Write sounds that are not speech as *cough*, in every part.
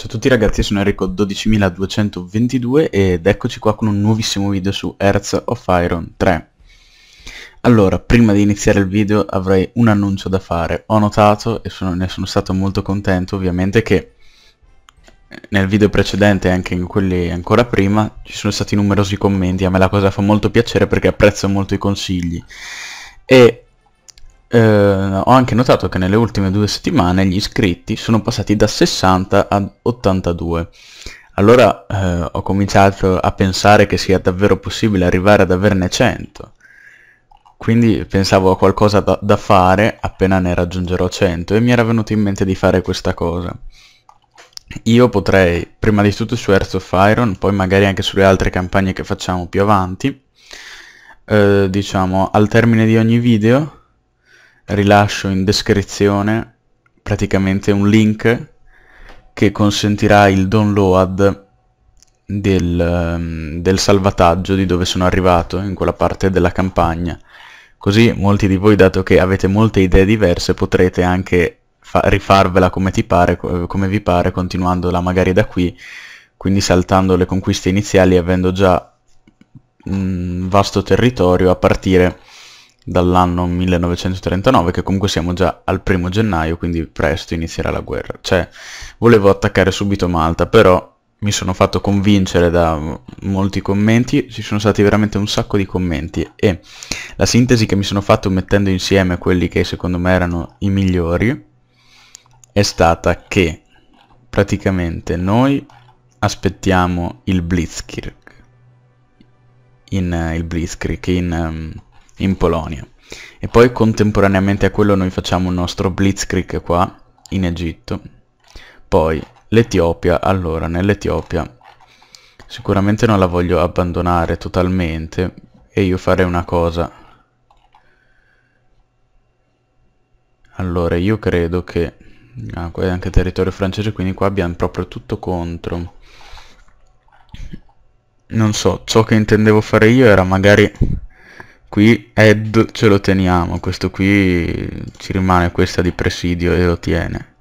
Ciao a tutti ragazzi, sono Enrico12222 ed eccoci qua con un nuovissimo video su Hearts of Iron 3. Allora, prima di iniziare il video avrei un annuncio da fare. Ho notato, e sono, ne sono stato molto contento ovviamente, che nel video precedente e anche in quelli ancora prima ci sono stati numerosi commenti. A me la cosa fa molto piacere perché apprezzo molto i consigli. E eh, ho anche notato che nelle ultime due settimane gli iscritti sono passati da 60 a 82. Allora eh, ho cominciato a pensare che sia davvero possibile arrivare ad averne 100. Quindi pensavo a qualcosa da, da fare appena ne raggiungerò 100 e mi era venuto in mente di fare questa cosa. Io potrei, prima di tutto su Earth of Iron, poi magari anche sulle altre campagne che facciamo più avanti, eh, diciamo al termine di ogni video rilascio in descrizione praticamente un link che consentirà il download del, ehm, del, salvataggio di dove sono arrivato in quella parte della campagna così molti di voi dato che avete molte idee diverse potrete anche rifarvela come, pare, come vi pare continuandola magari da qui quindi saltando le conquiste iniziali avendo già un vasto territorio a partire dall'anno 1939, che comunque siamo già al primo gennaio, quindi presto inizierà la guerra. Cioè, volevo attaccare subito Malta, però mi sono fatto convincere da molti commenti, ci sono stati veramente un sacco di commenti e la sintesi che mi sono fatto mettendo insieme quelli che secondo me erano i migliori è stata che praticamente noi aspettiamo il Blitzkrieg in uh, il Blitzkrieg in um, in Polonia. E poi contemporaneamente a quello noi facciamo il nostro blitzkrieg qua, in Egitto. Poi l'Etiopia, allora nell'Etiopia sicuramente non la voglio abbandonare totalmente e io farei una cosa. Allora io credo che... Ah, qua è anche territorio francese quindi qua abbiamo proprio tutto contro. Non so, ciò che intendevo fare io era magari qui Ed ce lo teniamo questo qui ci rimane questa di presidio e lo tiene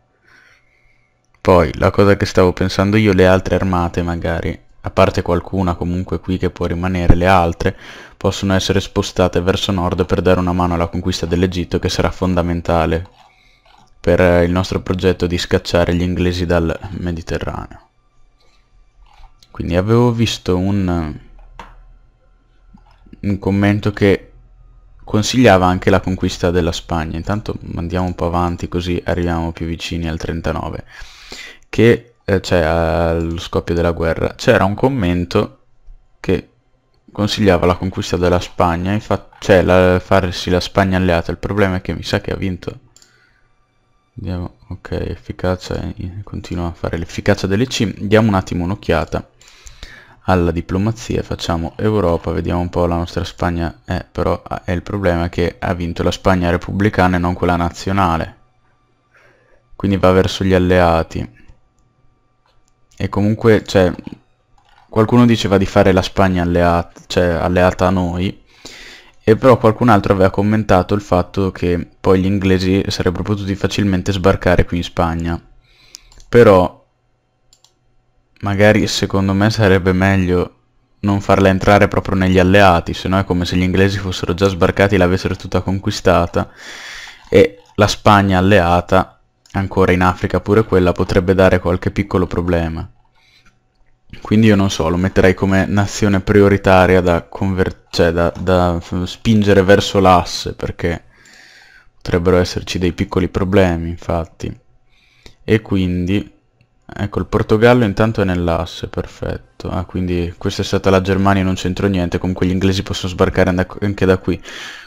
poi la cosa che stavo pensando io le altre armate magari a parte qualcuna comunque qui che può rimanere le altre possono essere spostate verso nord per dare una mano alla conquista dell'Egitto che sarà fondamentale per il nostro progetto di scacciare gli inglesi dal Mediterraneo quindi avevo visto un un commento che consigliava anche la conquista della Spagna, intanto andiamo un po' avanti così arriviamo più vicini al 39, che eh, cioè allo scoppio della guerra, c'era un commento che consigliava la conquista della Spagna, cioè la, farsi la Spagna alleata, il problema è che mi sa che ha vinto. Andiamo, ok, efficacia, eh, continua a fare l'efficacia delle C, diamo un attimo un'occhiata alla diplomazia, facciamo Europa, vediamo un po' la nostra Spagna, eh, però ah, è il problema che ha vinto la Spagna repubblicana e non quella nazionale, quindi va verso gli alleati. E comunque, cioè, qualcuno diceva di fare la Spagna alleata, cioè, alleata a noi, e però qualcun altro aveva commentato il fatto che poi gli inglesi sarebbero potuti facilmente sbarcare qui in Spagna. Però Magari secondo me sarebbe meglio non farla entrare proprio negli alleati, se no è come se gli inglesi fossero già sbarcati e l'avessero tutta conquistata e la Spagna alleata, ancora in Africa pure quella, potrebbe dare qualche piccolo problema. Quindi io non so, lo metterei come nazione prioritaria da, cioè da, da spingere verso l'asse, perché potrebbero esserci dei piccoli problemi, infatti. E quindi Ecco, il Portogallo intanto è nell'asse, perfetto. Ah, quindi questa è stata la Germania, non c'entro niente. Comunque gli inglesi possono sbarcare anche da qui.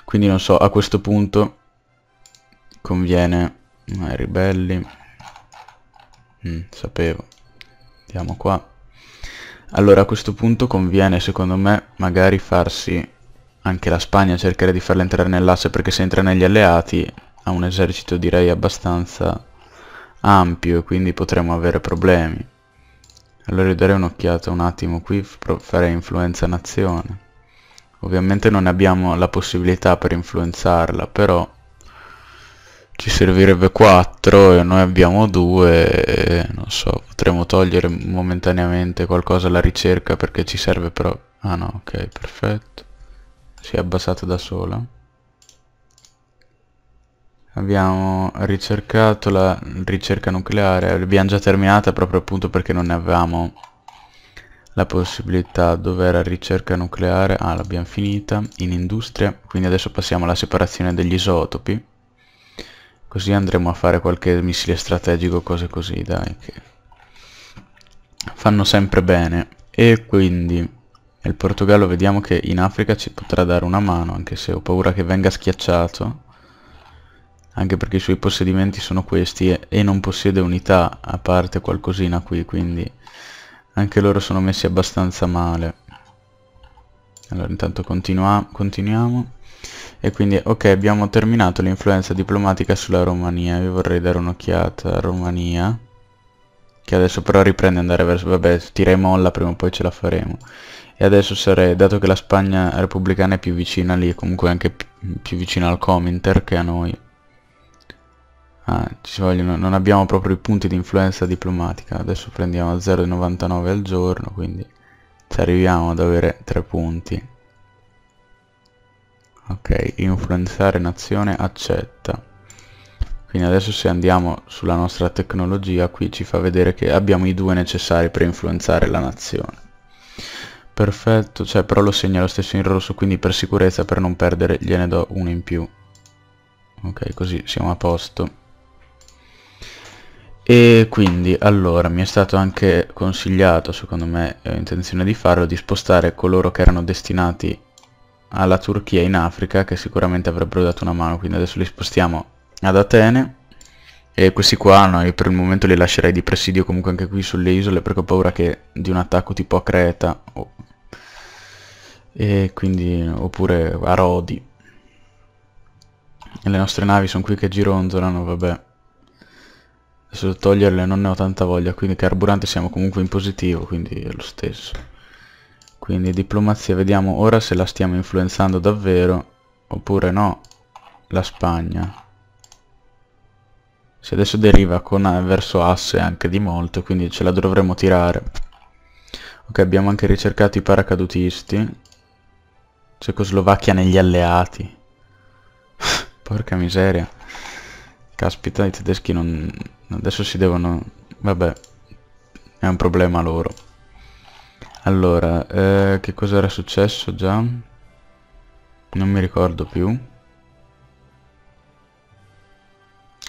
Quindi non so, a questo punto conviene... Eh, ribelli. Mm, sapevo. Andiamo qua. Allora a questo punto conviene, secondo me, magari farsi anche la Spagna, cercare di farla entrare nell'asse, perché se entra negli alleati ha un esercito direi abbastanza ampio e quindi potremmo avere problemi. Allora io darei un'occhiata un attimo qui, farei influenza nazione. Ovviamente non abbiamo la possibilità per influenzarla, però ci servirebbe 4 e noi abbiamo 2 e non so, potremmo togliere momentaneamente qualcosa alla ricerca perché ci serve però... Ah no, ok, perfetto. Si è abbassata da sola. Abbiamo ricercato la ricerca nucleare, l'abbiamo già terminata proprio appunto perché non ne avevamo la possibilità. Dov'era ricerca nucleare? Ah, l'abbiamo finita. In industria, quindi adesso passiamo alla separazione degli isotopi. Così andremo a fare qualche missile strategico, cose così, dai, che fanno sempre bene. E quindi il Portogallo vediamo che in Africa ci potrà dare una mano, anche se ho paura che venga schiacciato anche perché i suoi possedimenti sono questi e, e non possiede unità a parte qualcosina qui quindi anche loro sono messi abbastanza male allora intanto continuiamo e quindi ok abbiamo terminato l'influenza diplomatica sulla Romania vi vorrei dare un'occhiata a Romania che adesso però riprende andare verso vabbè tira e molla prima o poi ce la faremo e adesso sarei dato che la Spagna repubblicana è più vicina lì comunque anche più vicina al Cominter che a noi Ah, ci vogliono, non abbiamo proprio i punti di influenza diplomatica, adesso prendiamo 0,99 al giorno, quindi ci arriviamo ad avere 3 punti. Ok, influenzare nazione accetta. Quindi adesso se andiamo sulla nostra tecnologia, qui ci fa vedere che abbiamo i due necessari per influenzare la nazione. Perfetto, cioè però lo segna lo stesso in rosso, quindi per sicurezza, per non perdere, gliene do uno in più. Ok, così siamo a posto. E quindi, allora, mi è stato anche consigliato, secondo me eh, ho intenzione di farlo, di spostare coloro che erano destinati alla Turchia in Africa, che sicuramente avrebbero dato una mano, quindi adesso li spostiamo ad Atene. E questi qua no, io per il momento li lascerei di presidio comunque anche qui sulle isole perché ho paura che di un attacco tipo a Creta o... e quindi oppure a Rodi. E le nostre navi sono qui che gironzolano, vabbè. Adesso toglierle non ne ho tanta voglia, quindi carburante siamo comunque in positivo, quindi è lo stesso. Quindi diplomazia, vediamo ora se la stiamo influenzando davvero, oppure no, la Spagna. Se adesso deriva con, verso asse anche di molto, quindi ce la dovremmo tirare. Ok, abbiamo anche ricercato i paracadutisti. Cecoslovacchia negli alleati. *laughs* Porca miseria. Caspita, i tedeschi non... Adesso si devono... Vabbè, è un problema loro. Allora, eh, che cosa era successo già? Non mi ricordo più.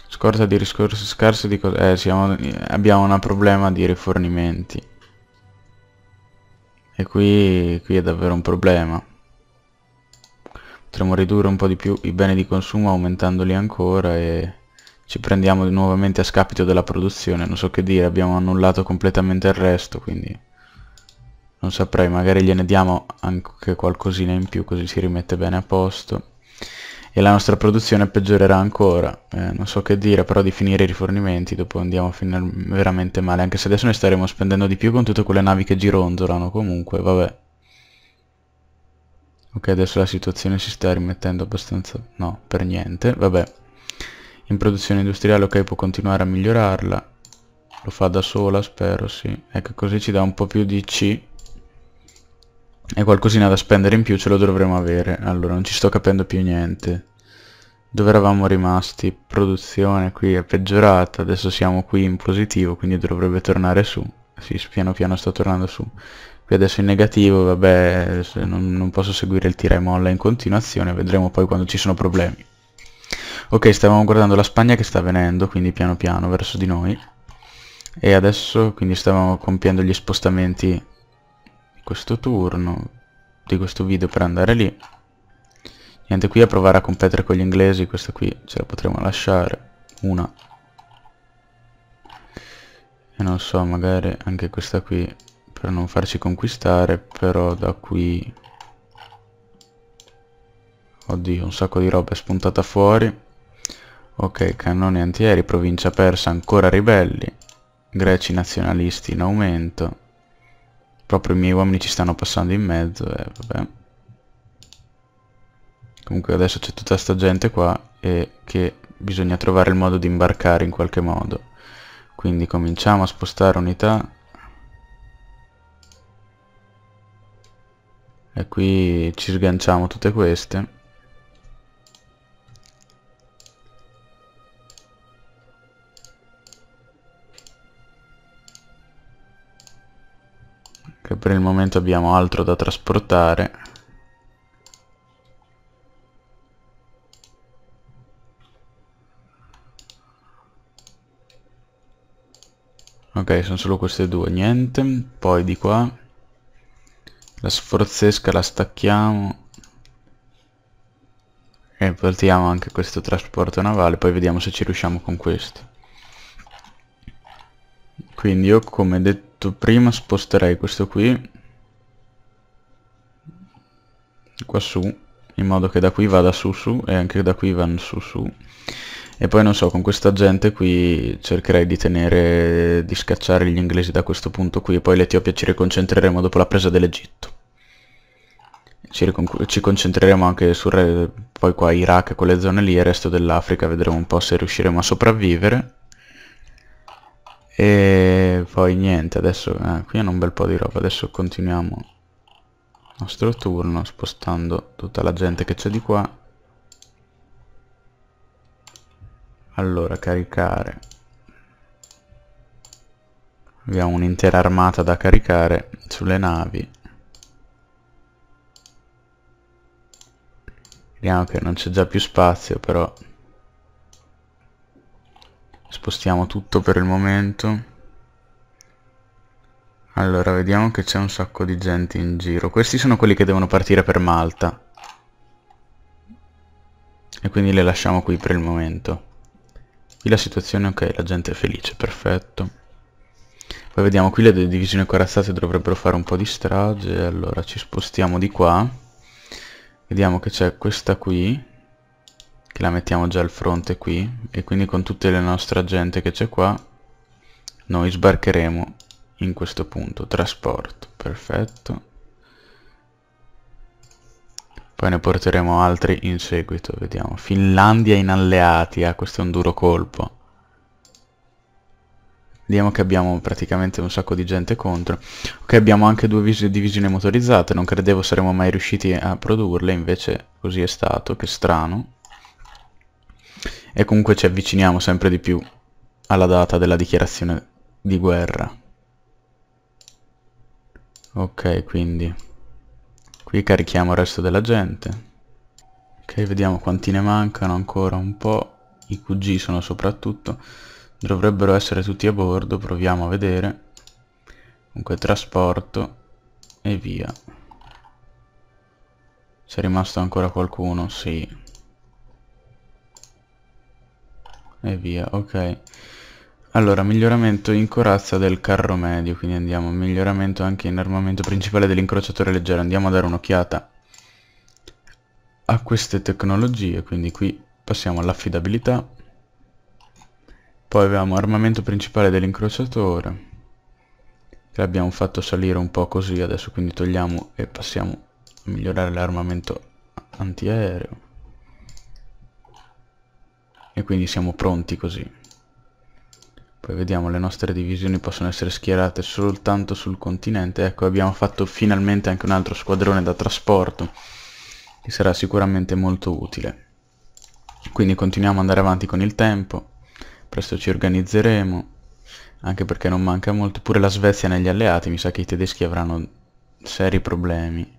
Scorta di riscorso scarso di cose... Eh, siamo... abbiamo un problema di rifornimenti. E qui, qui è davvero un problema. Potremmo ridurre un po' di più i beni di consumo aumentandoli ancora e ci prendiamo nuovamente a scapito della produzione, non so che dire, abbiamo annullato completamente il resto, quindi non saprei, magari gliene diamo anche qualcosina in più così si rimette bene a posto e la nostra produzione peggiorerà ancora, eh, non so che dire, però di finire i rifornimenti dopo andiamo a finire veramente male, anche se adesso ne staremo spendendo di più con tutte quelle navi che gironzolano, comunque vabbè. Ok, adesso la situazione si sta rimettendo abbastanza... no, per niente, vabbè in produzione industriale ok può continuare a migliorarla lo fa da sola spero sì ecco così ci dà un po' più di C e qualcosina da spendere in più ce lo dovremo avere allora non ci sto capendo più niente dove eravamo rimasti produzione qui è peggiorata adesso siamo qui in positivo quindi dovrebbe tornare su sì, piano piano sto tornando su qui adesso in negativo vabbè non, non posso seguire il tira e molla in continuazione vedremo poi quando ci sono problemi Ok, stavamo guardando la Spagna che sta venendo, quindi piano piano verso di noi. E adesso quindi stavamo compiendo gli spostamenti di questo turno, di questo video per andare lì. Niente, qui a provare a competere con gli inglesi, questa qui ce la potremo lasciare. Una. E non so, magari anche questa qui per non farci conquistare, però da qui... Oddio, un sacco di roba è spuntata fuori. Ok, cannoni antieri, provincia persa ancora ribelli. Greci nazionalisti in aumento. Proprio i miei uomini ci stanno passando in mezzo e eh, vabbè. Comunque adesso c'è tutta sta gente qua e che bisogna trovare il modo di imbarcare in qualche modo. Quindi cominciamo a spostare unità. E qui ci sganciamo tutte queste. che per il momento abbiamo altro da trasportare ok sono solo queste due niente poi di qua la sforzesca la stacchiamo e portiamo anche questo trasporto navale poi vediamo se ci riusciamo con questo quindi io come detto fatto prima sposterei questo qui qua su in modo che da qui vada su su e anche da qui vanno su su e poi non so con questa gente qui cercherei di tenere di scacciare gli inglesi da questo punto qui e poi l'Etiopia ci riconcentreremo dopo la presa dell'Egitto ci, ci, concentreremo anche su poi qua Iraq e quelle zone lì e il resto dell'Africa vedremo un po' se riusciremo a sopravvivere e poi niente, adesso... Eh, qui hanno un bel po' di roba, adesso continuiamo il nostro turno spostando tutta la gente che c'è di qua. Allora, caricare. Abbiamo un'intera armata da caricare sulle navi. Vediamo che non c'è già più spazio, però spostiamo tutto per il momento allora vediamo che c'è un sacco di gente in giro questi sono quelli che devono partire per Malta e quindi le lasciamo qui per il momento qui la situazione è ok la gente è felice perfetto poi vediamo qui le divisioni corazzate dovrebbero fare un po' di strage allora ci spostiamo di qua vediamo che c'è questa qui che la mettiamo già al fronte qui e quindi con tutta la nostra gente che c'è qua noi sbarcheremo in questo punto trasporto perfetto poi ne porteremo altri in seguito vediamo Finlandia in alleati ah questo è un duro colpo Vediamo che abbiamo praticamente un sacco di gente contro. Ok, abbiamo anche due divisioni motorizzate, non credevo saremmo mai riusciti a produrle, invece così è stato, che strano e comunque ci avviciniamo sempre di più alla data della dichiarazione di guerra. Ok, quindi qui carichiamo il resto della gente. Ok, vediamo quanti ne mancano ancora un po'. I QG sono soprattutto. Dovrebbero essere tutti a bordo, proviamo a vedere. Comunque trasporto e via. C'è rimasto ancora qualcuno? Sì. e via, ok. Allora, miglioramento in corazza del carro medio, quindi andiamo. Miglioramento anche in armamento principale dell'incrociatore leggero, andiamo a dare un'occhiata a queste tecnologie, quindi qui passiamo all'affidabilità. Poi abbiamo armamento principale dell'incrociatore, che abbiamo fatto salire un po' così adesso, quindi togliamo e passiamo a migliorare l'armamento antiaereo e quindi siamo pronti così poi vediamo le nostre divisioni possono essere schierate soltanto sul continente ecco abbiamo fatto finalmente anche un altro squadrone da trasporto che sarà sicuramente molto utile quindi continuiamo ad andare avanti con il tempo presto ci organizzeremo anche perché non manca molto pure la Svezia negli alleati mi sa che i tedeschi avranno seri problemi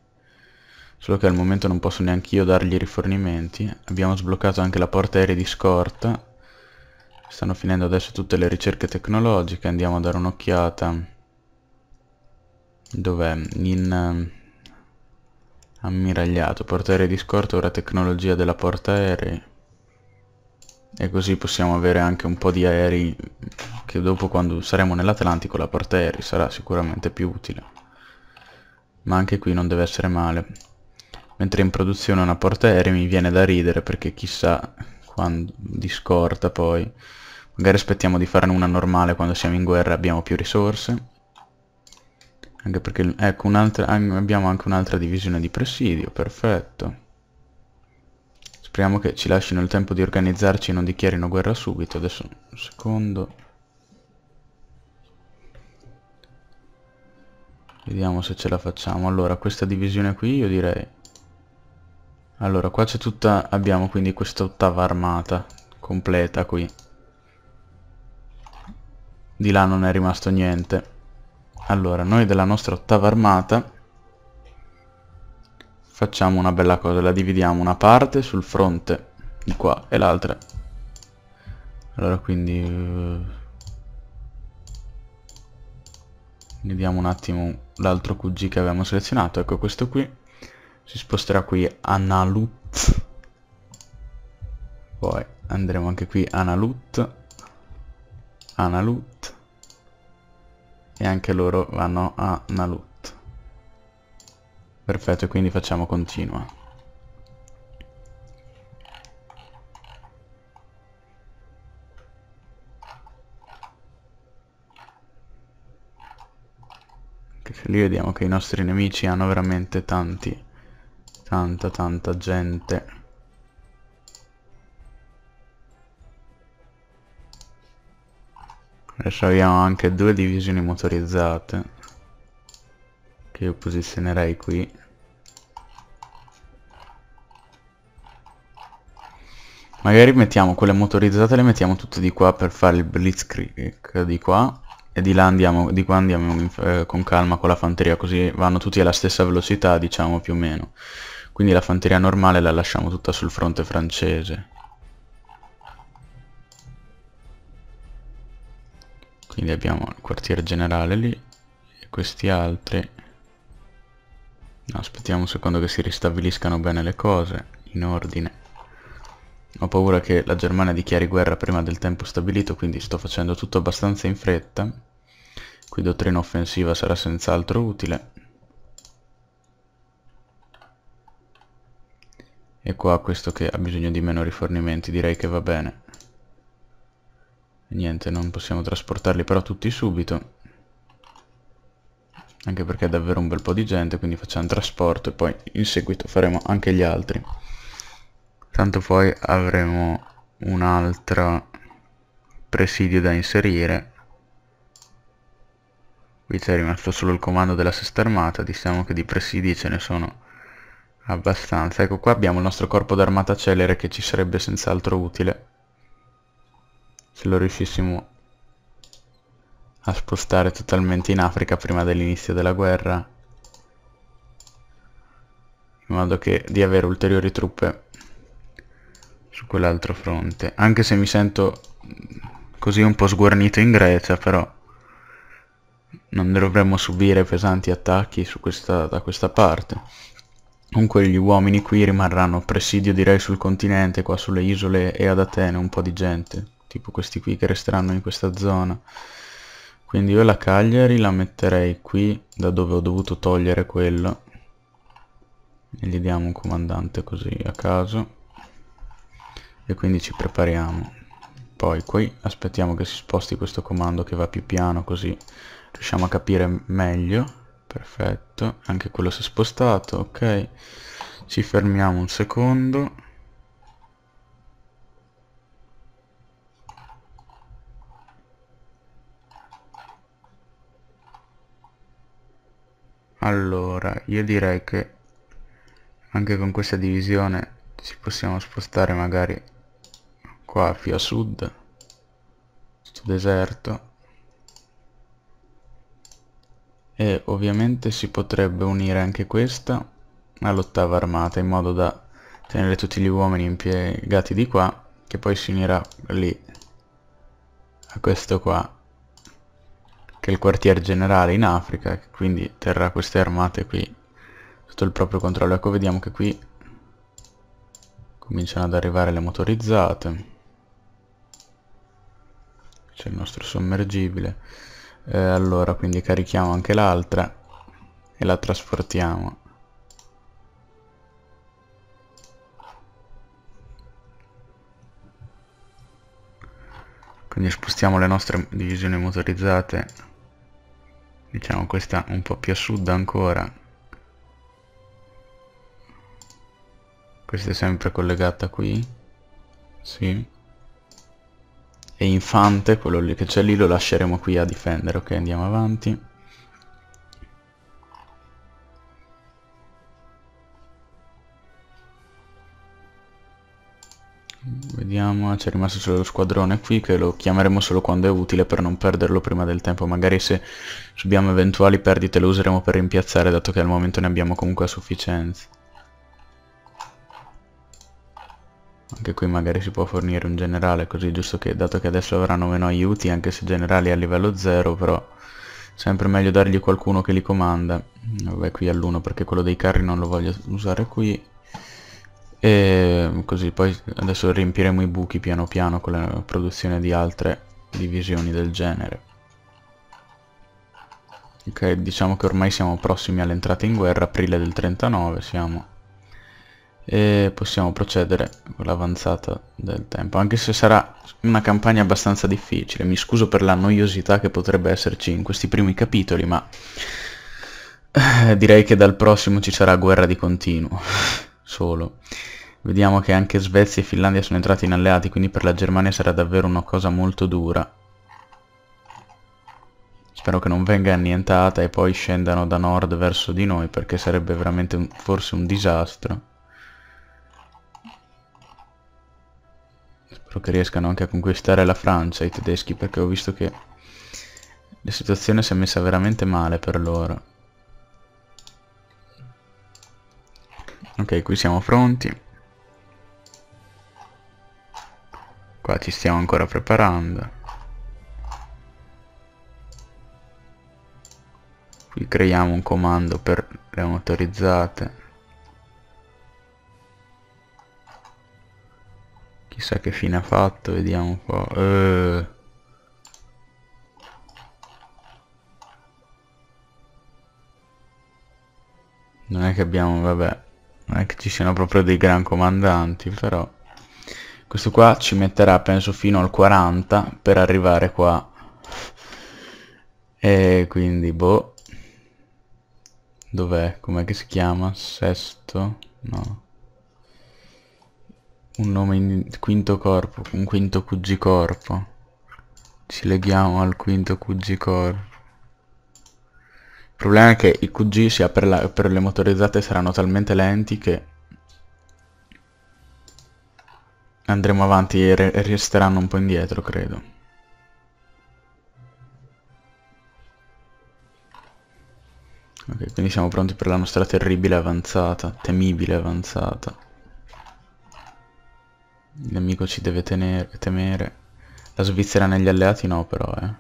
solo che al momento non posso neanche io dargli rifornimenti. Abbiamo sbloccato anche la porta aerei di scorta. Stanno finendo adesso tutte le ricerche tecnologiche, andiamo a dare un'occhiata. Dov'è? In uh, ammiragliato, portaerei di scorta, ora tecnologia della porta aerei. E così possiamo avere anche un po' di aerei che dopo quando saremo nell'Atlantico la porta aerei sarà sicuramente più utile. Ma anche qui non deve essere male mentre in produzione una portaerei mi viene da ridere perché chissà quando, di scorta poi magari aspettiamo di farne una normale quando siamo in guerra abbiamo più risorse anche perché ecco abbiamo anche un'altra divisione di presidio perfetto speriamo che ci lasciano il tempo di organizzarci e non dichiarino guerra subito adesso un secondo vediamo se ce la facciamo allora questa divisione qui io direi allora, qua c'è tutta... abbiamo quindi questa ottava armata completa qui. Di là non è rimasto niente. Allora, noi della nostra ottava armata facciamo una bella cosa, la dividiamo una parte sul fronte di qua e l'altra allora quindi vediamo eh, un attimo l'altro QG che avevamo selezionato ecco questo qui si sposterà qui Analut poi andremo anche qui Analut Analut e anche loro vanno a Analut perfetto e quindi facciamo continua lì vediamo che i nostri nemici hanno veramente tanti tanta tanta gente adesso abbiamo anche due divisioni motorizzate che io posizionerei qui magari mettiamo quelle motorizzate le mettiamo tutte di qua per fare il blitzkrieg di qua e di là andiamo, di qua andiamo eh, con calma con la fanteria così vanno tutti alla stessa velocità diciamo più o meno quindi la fanteria normale la lasciamo tutta sul fronte francese quindi abbiamo il quartier generale lì e questi altri no, aspettiamo un secondo che si ristabiliscano bene le cose in ordine ho paura che la Germania dichiari guerra prima del tempo stabilito quindi sto facendo tutto abbastanza in fretta qui dottrina offensiva sarà senz'altro utile E qua questo che ha bisogno di meno rifornimenti, direi che va bene. Niente, non possiamo trasportarli però tutti subito. Anche perché è davvero un bel po' di gente, quindi facciamo trasporto e poi in seguito faremo anche gli altri. Tanto poi avremo un altro presidio da inserire. Qui c'è rimasto solo il comando della sesta armata, diciamo che di presidi ce ne sono Abbastanza, ecco qua abbiamo il nostro corpo d'armata celere che ci sarebbe senz'altro utile. Se lo riuscissimo a spostare totalmente in Africa prima dell'inizio della guerra. In modo che di avere ulteriori truppe su quell'altro fronte. Anche se mi sento così un po' sguarnito in Grecia, però non dovremmo subire pesanti attacchi questa, da questa parte. Comunque gli uomini qui rimarranno a presidio direi sul continente, qua sulle isole e ad Atene un po' di gente, tipo questi qui che resteranno in questa zona. Quindi io la Cagliari la metterei qui, da dove ho dovuto togliere quello. E gli diamo un comandante così a caso. E quindi ci prepariamo. Poi qui aspettiamo che si sposti questo comando che va più piano così riusciamo a capire meglio perfetto anche quello si è spostato ok ci fermiamo un secondo allora io direi che anche con questa divisione ci possiamo spostare magari qua più a sud questo deserto e ovviamente si potrebbe unire anche questa all'ottava armata in modo da tenere tutti gli uomini impiegati di qua che poi si unirà lì a questo qua che è il quartier generale in Africa che quindi terrà queste armate qui sotto il proprio controllo ecco vediamo che qui cominciano ad arrivare le motorizzate c'è il nostro sommergibile eh, allora quindi carichiamo anche l'altra e la trasportiamo quindi spostiamo le nostre divisioni motorizzate diciamo questa un po' più a sud ancora questa è sempre collegata qui sì e Infante, quello lì che c'è lì, lo lasceremo qui a difendere. Ok, andiamo avanti. Vediamo, c'è rimasto solo lo squadrone qui che lo chiameremo solo quando è utile per non perderlo prima del tempo. Magari se subiamo eventuali perdite lo useremo per rimpiazzare dato che al momento ne abbiamo comunque a sufficienza. anche qui magari si può fornire un generale così giusto che dato che adesso avranno meno aiuti anche se generali a livello 0 però sempre meglio dargli qualcuno che li comanda vabbè qui all'1 perché quello dei carri non lo voglio usare qui e così poi adesso riempiremo i buchi piano piano con la produzione di altre divisioni del genere ok diciamo che ormai siamo prossimi all'entrata in guerra aprile del 39 siamo e possiamo procedere con l'avanzata del tempo anche se sarà una campagna abbastanza difficile mi scuso per la noiosità che potrebbe esserci in questi primi capitoli ma eh, direi che dal prossimo ci sarà guerra di continuo *laughs* solo vediamo che anche Svezia e Finlandia sono entrati in alleati quindi per la Germania sarà davvero una cosa molto dura spero che non venga annientata e poi scendano da nord verso di noi perché sarebbe veramente un, forse un disastro spero che riescano anche a conquistare la Francia i tedeschi perché ho visto che la situazione si è messa veramente male per loro. Ok, qui siamo pronti. Qua ci stiamo ancora preparando. Qui creiamo un comando per le motorizzate. Chissà che fine ha fatto, vediamo un po'. Uh... Non è che abbiamo, vabbè, non è che ci siano proprio dei gran comandanti, però... Questo qua ci metterà, penso, fino al 40 per arrivare qua. E quindi, boh. Dov'è? Com'è che si chiama? Sesto? No un nome in quinto corpo, un quinto QG corpo. Ci leghiamo al quinto QG corpo. Il problema è che i QG sia per, la, per le motorizzate saranno talmente lenti che andremo avanti e re resteranno un po' indietro, credo. Ok, quindi siamo pronti per la nostra terribile avanzata, temibile avanzata. Il nemico ci deve tenere, temere. La Svizzera negli alleati no però, eh.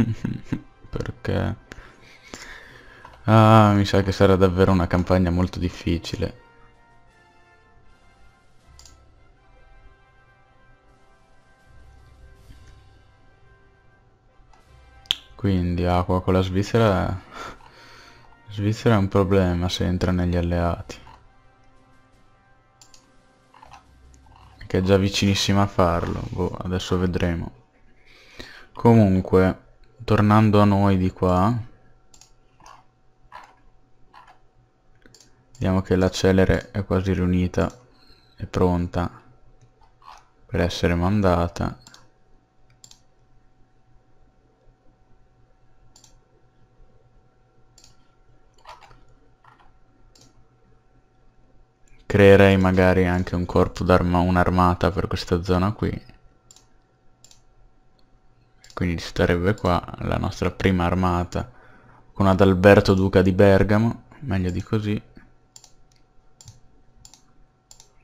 *laughs* Perché? Ah, mi sa che sarà davvero una campagna molto difficile. Quindi acqua con la Svizzera... Svizzera è un problema se entra negli alleati. che è già vicinissima a farlo, boh, adesso vedremo. Comunque, tornando a noi di qua, vediamo che la celere è quasi riunita e pronta per essere mandata. creerei magari anche un corpo d'arma, un'armata per questa zona qui quindi starebbe qua la nostra prima armata con Adalberto Duca di Bergamo meglio di così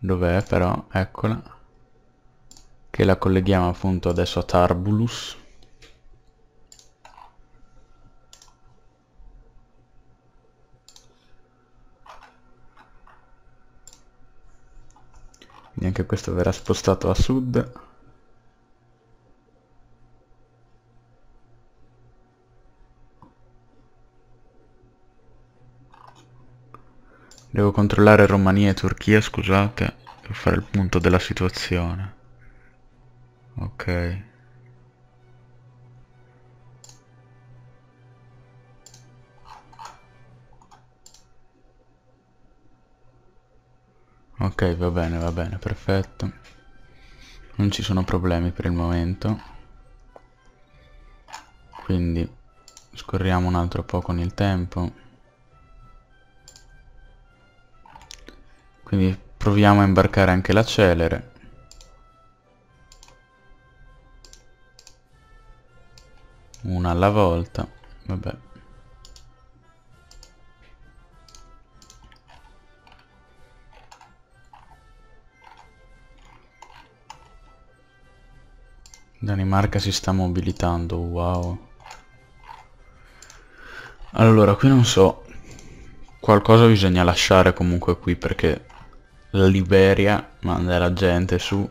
dov'è però? eccola che la colleghiamo appunto adesso a Tarbulus quindi anche questo verrà spostato a sud devo controllare Romania e Turchia scusate per fare il punto della situazione ok Ok, va bene, va bene, perfetto. Non ci sono problemi per il momento. Quindi scorriamo un altro po' con il tempo. Quindi proviamo a imbarcare anche la celere. Una alla volta. Vabbè, Danimarca si sta mobilitando, wow. Allora, qui non so. Qualcosa bisogna lasciare comunque qui perché la Liberia manda la gente su.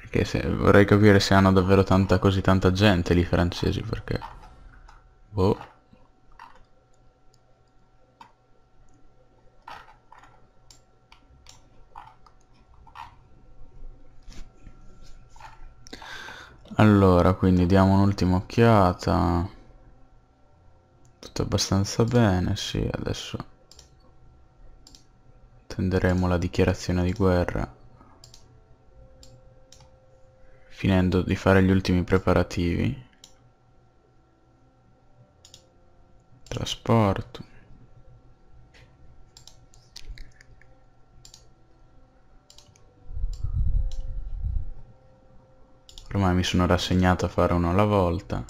Perché se, vorrei capire se hanno davvero tanta, così tanta gente lì francesi perché... Boh. Allora, quindi diamo un'ultima occhiata. Tutto abbastanza bene, sì, adesso tenderemo la dichiarazione di guerra. Finendo di fare gli ultimi preparativi. Trasporto. Ormai mi sono rassegnato a fare uno alla volta.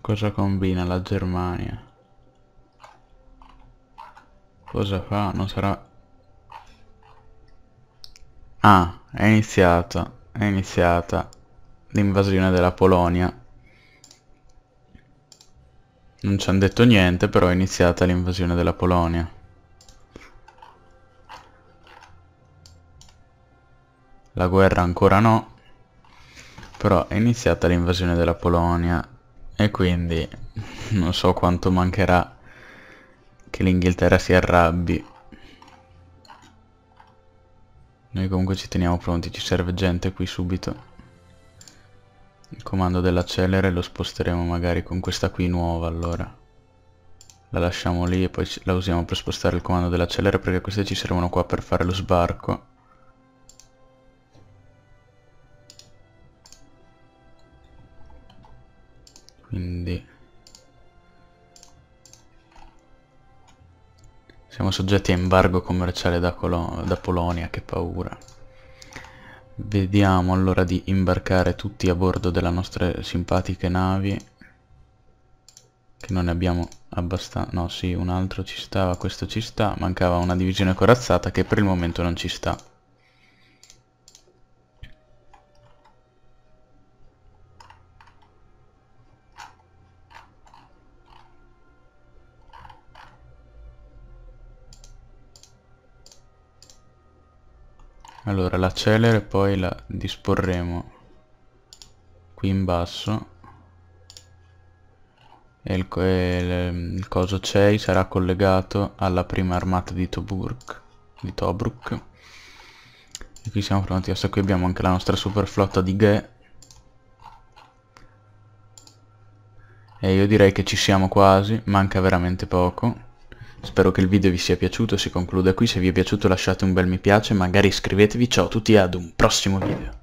Cosa combina la Germania? Cosa fa? Non sarà... Ah, è iniziata, è iniziata l'invasione della Polonia. Non ci hanno detto niente, però è iniziata l'invasione della Polonia. La guerra ancora no, però è iniziata l'invasione della Polonia e quindi non so quanto mancherà che l'Inghilterra si arrabbi. Noi comunque ci teniamo pronti, ci serve gente qui subito. Il comando dell'accelere lo sposteremo magari con questa qui nuova allora. La lasciamo lì e poi la usiamo per spostare il comando dell'accelere perché queste ci servono qua per fare lo sbarco. Quindi... Siamo soggetti a embargo commerciale da, Colo da Polonia, che paura. Vediamo allora di imbarcare tutti a bordo della nostra simpatiche navi Che non ne abbiamo abbastanza... no sì, un altro ci stava, questo ci sta Mancava una divisione corazzata che per il momento non ci sta la celere e poi la disporremo qui in basso e il, il, il coso CEI sarà collegato alla prima armata di Tobruk, di Tobruk. e qui siamo pronti adesso qui abbiamo anche la nostra super flotta di Ghe e io direi che ci siamo quasi manca veramente poco Spero che il video vi sia piaciuto, si concluda qui, se vi è piaciuto lasciate un bel mi piace, magari iscrivetevi, ciao a tutti ad un prossimo video.